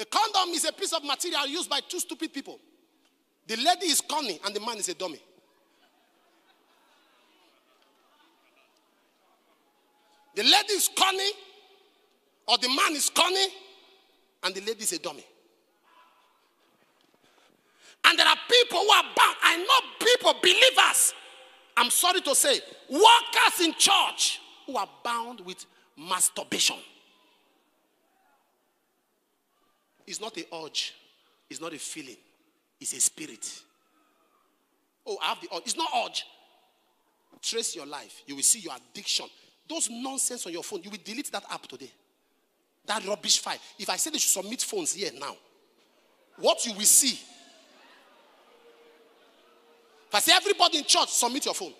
A condom is a piece of material used by two stupid people. The lady is connie and the man is a dummy. The lady is connie, or the man is connie, and the lady is a dummy. And there are people who are bound. I know people, believers, I'm sorry to say, workers in church who are bound with masturbation. It's not a urge, it's not a feeling, it's a spirit. Oh, I have the urge. It's not urge. Trace your life. You will see your addiction. Those nonsense on your phone, you will delete that app today. That rubbish file. If I say they should submit phones here now, what you will see. If I say everybody in church, submit your phone.